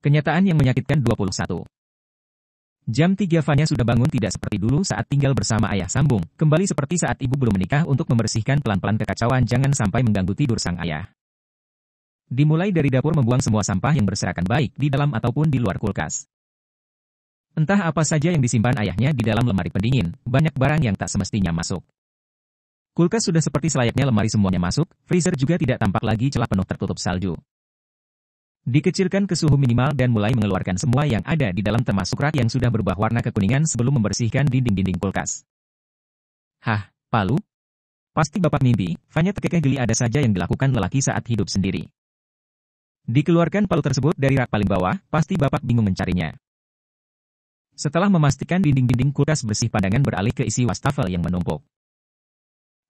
Kenyataan yang menyakitkan 21. Jam 3 Vanya sudah bangun tidak seperti dulu saat tinggal bersama ayah sambung, kembali seperti saat ibu belum menikah untuk membersihkan pelan-pelan kekacauan jangan sampai mengganggu tidur sang ayah. Dimulai dari dapur membuang semua sampah yang berserakan baik di dalam ataupun di luar kulkas. Entah apa saja yang disimpan ayahnya di dalam lemari pendingin, banyak barang yang tak semestinya masuk. Kulkas sudah seperti selayaknya lemari semuanya masuk, freezer juga tidak tampak lagi celah penuh tertutup salju. Dikecilkan ke suhu minimal dan mulai mengeluarkan semua yang ada di dalam termasuk rak yang sudah berubah warna kekuningan sebelum membersihkan dinding-dinding kulkas. Hah, Palu? Pasti bapak mimpi, Fanya terkekeh geli ada saja yang dilakukan lelaki saat hidup sendiri. Dikeluarkan palu tersebut dari rak paling bawah, pasti bapak bingung mencarinya. Setelah memastikan dinding-dinding kulkas bersih pandangan beralih ke isi wastafel yang menumpuk.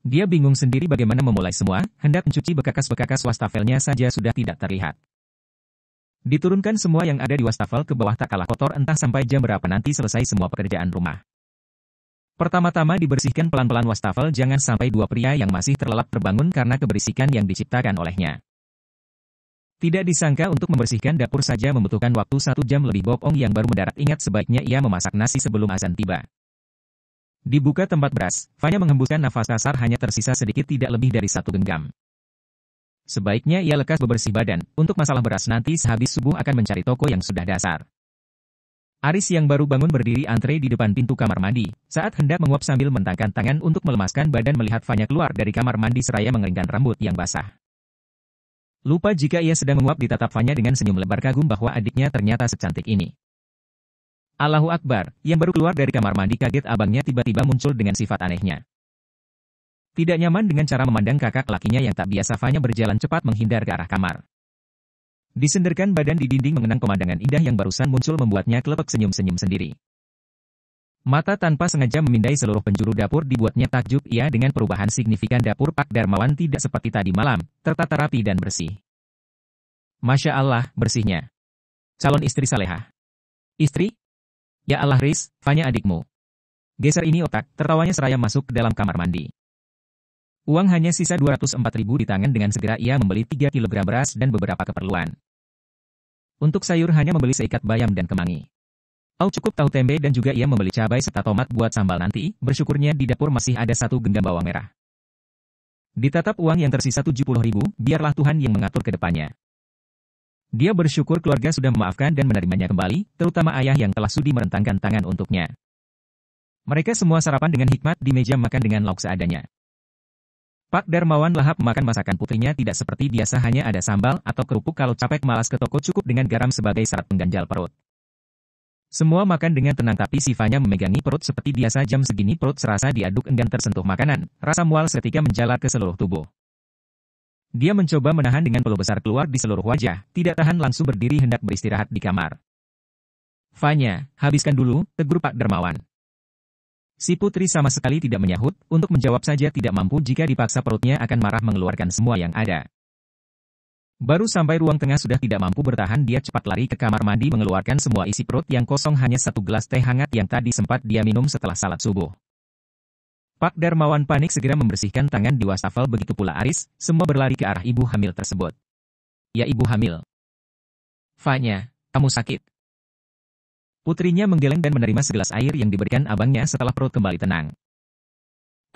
Dia bingung sendiri bagaimana memulai semua, hendak mencuci bekakas-bekakas wastafelnya saja sudah tidak terlihat. Diturunkan semua yang ada di wastafel ke bawah tak kalah kotor entah sampai jam berapa nanti selesai semua pekerjaan rumah. Pertama-tama dibersihkan pelan-pelan wastafel jangan sampai dua pria yang masih terlelap terbangun karena keberisikan yang diciptakan olehnya. Tidak disangka untuk membersihkan dapur saja membutuhkan waktu satu jam lebih Bokong yang baru mendarat ingat sebaiknya ia memasak nasi sebelum azan tiba. Dibuka tempat beras, Fanya menghembuskan nafas kasar hanya tersisa sedikit tidak lebih dari satu genggam. Sebaiknya ia lekas bebersih badan, untuk masalah beras nanti sehabis subuh akan mencari toko yang sudah dasar. Aris yang baru bangun berdiri antre di depan pintu kamar mandi, saat hendak menguap sambil mentangkan tangan untuk melemaskan badan melihat Fanya keluar dari kamar mandi seraya mengeringkan rambut yang basah. Lupa jika ia sedang menguap ditatap Fanya dengan senyum lebar kagum bahwa adiknya ternyata secantik ini. Allahu Akbar, yang baru keluar dari kamar mandi kaget abangnya tiba-tiba muncul dengan sifat anehnya. Tidak nyaman dengan cara memandang kakak lakinya yang tak biasa Fanya berjalan cepat menghindar ke arah kamar. Disenderkan badan di dinding mengenang pemandangan indah yang barusan muncul membuatnya kelepek senyum-senyum sendiri. Mata tanpa sengaja memindai seluruh penjuru dapur dibuatnya takjub ia dengan perubahan signifikan dapur Pak Darmawan tidak seperti tadi malam, tertata rapi dan bersih. Masya Allah, bersihnya. Calon istri Saleha. Istri? Ya Allah Riz, Fanya adikmu. Geser ini otak, tertawanya seraya masuk ke dalam kamar mandi. Uang hanya sisa 204 ribu di tangan dengan segera ia membeli 3 kg beras dan beberapa keperluan. Untuk sayur hanya membeli seikat bayam dan kemangi. Au cukup tahu tempe dan juga ia membeli cabai serta tomat buat sambal nanti, bersyukurnya di dapur masih ada satu genggam bawang merah. Ditatap uang yang tersisa 70 ribu, biarlah Tuhan yang mengatur ke depannya. Dia bersyukur keluarga sudah memaafkan dan menerimanya kembali, terutama ayah yang telah sudi merentangkan tangan untuknya. Mereka semua sarapan dengan hikmat di meja makan dengan lauk seadanya. Pak Darmawan lahap makan masakan putrinya tidak seperti biasa hanya ada sambal atau kerupuk kalau capek malas ke toko cukup dengan garam sebagai syarat pengganjal perut. Semua makan dengan tenang tapi Sifanya memegangi perut seperti biasa jam segini perut serasa diaduk enggan tersentuh makanan, rasa mual seketika menjalar ke seluruh tubuh. Dia mencoba menahan dengan peluh besar keluar di seluruh wajah, tidak tahan langsung berdiri hendak beristirahat di kamar. Fanya, habiskan dulu, tegur Pak Dermawan. Si putri sama sekali tidak menyahut, untuk menjawab saja tidak mampu jika dipaksa perutnya akan marah mengeluarkan semua yang ada. Baru sampai ruang tengah sudah tidak mampu bertahan dia cepat lari ke kamar mandi mengeluarkan semua isi perut yang kosong hanya satu gelas teh hangat yang tadi sempat dia minum setelah salat subuh. Pak Darmawan panik segera membersihkan tangan di wastafel begitu pula Aris, semua berlari ke arah ibu hamil tersebut. Ya ibu hamil. Fanya, kamu sakit. Putrinya menggeleng dan menerima segelas air yang diberikan abangnya setelah perut kembali tenang.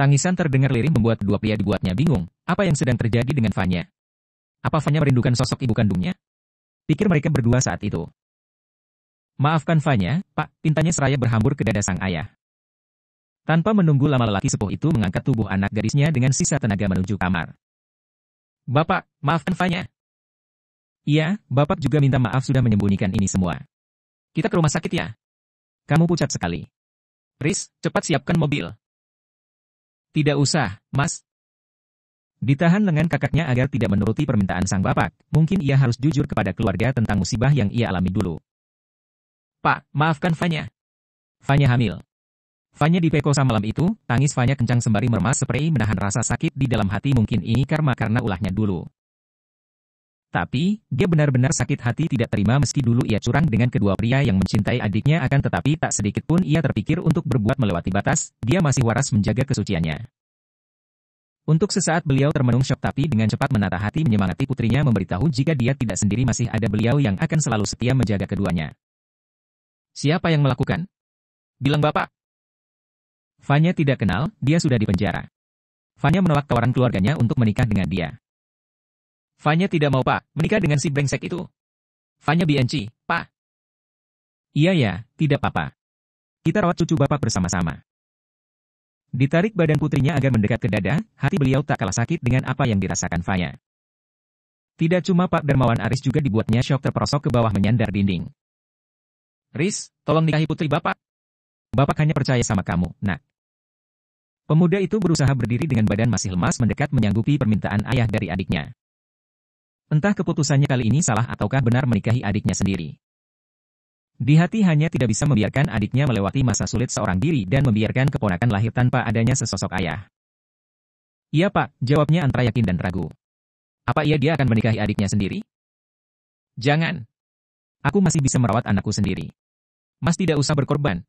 Tangisan terdengar lirih membuat dua pria dibuatnya bingung, apa yang sedang terjadi dengan Fanya. Apa Fanya merindukan sosok ibu kandungnya? Pikir mereka berdua saat itu. Maafkan Fanya, Pak, pintanya seraya berhambur ke dada sang ayah. Tanpa menunggu lama lelaki sepuh itu mengangkat tubuh anak gadisnya dengan sisa tenaga menuju kamar. Bapak, maafkan Fanya. Iya, Bapak juga minta maaf sudah menyembunyikan ini semua. Kita ke rumah sakit ya. Kamu pucat sekali. Riz, cepat siapkan mobil. Tidak usah, Mas. Ditahan lengan kakaknya agar tidak menuruti permintaan sang bapak, mungkin ia harus jujur kepada keluarga tentang musibah yang ia alami dulu. Pak, maafkan Fanya. Fanya hamil. Fanya dipekosa malam itu, tangis Fanya kencang sembari meremas spray menahan rasa sakit di dalam hati mungkin ini karma karena ulahnya dulu. Tapi, dia benar-benar sakit hati tidak terima meski dulu ia curang dengan kedua pria yang mencintai adiknya akan tetapi tak sedikit pun ia terpikir untuk berbuat melewati batas, dia masih waras menjaga kesuciannya. Untuk sesaat beliau termenung syok tapi dengan cepat menata hati menyemangati putrinya memberitahu jika dia tidak sendiri masih ada beliau yang akan selalu setia menjaga keduanya. Siapa yang melakukan? Bilang bapak. Fanya tidak kenal, dia sudah dipenjara. penjara. Fanya menolak tawaran keluarganya untuk menikah dengan dia. Fanya tidak mau pak, menikah dengan si brengsek itu. Fanya Bianci, pak. Iya ya, tidak apa-apa. Kita rawat cucu bapak bersama-sama. Ditarik badan putrinya agar mendekat ke dada, hati beliau tak kalah sakit dengan apa yang dirasakan Fanya. Tidak cuma Pak Dermawan Aris juga dibuatnya syok terperosok ke bawah menyandar dinding. Riz, tolong nikahi putri bapak. Bapak hanya percaya sama kamu, nak. Pemuda itu berusaha berdiri dengan badan masih lemas mendekat menyanggupi permintaan ayah dari adiknya. Entah keputusannya kali ini salah ataukah benar menikahi adiknya sendiri. Di hati hanya tidak bisa membiarkan adiknya melewati masa sulit seorang diri dan membiarkan keponakan lahir tanpa adanya sesosok ayah. Iya pak, jawabnya antara yakin dan ragu. Apa iya dia akan menikahi adiknya sendiri? Jangan. Aku masih bisa merawat anakku sendiri. Mas tidak usah berkorban.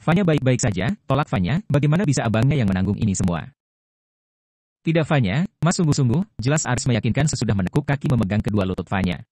Fanya baik-baik saja, tolak Fanya, bagaimana bisa abangnya yang menanggung ini semua? Tidak Fanya, Mas sungguh-sungguh, jelas Aris meyakinkan sesudah menekuk kaki memegang kedua lutut Fanya.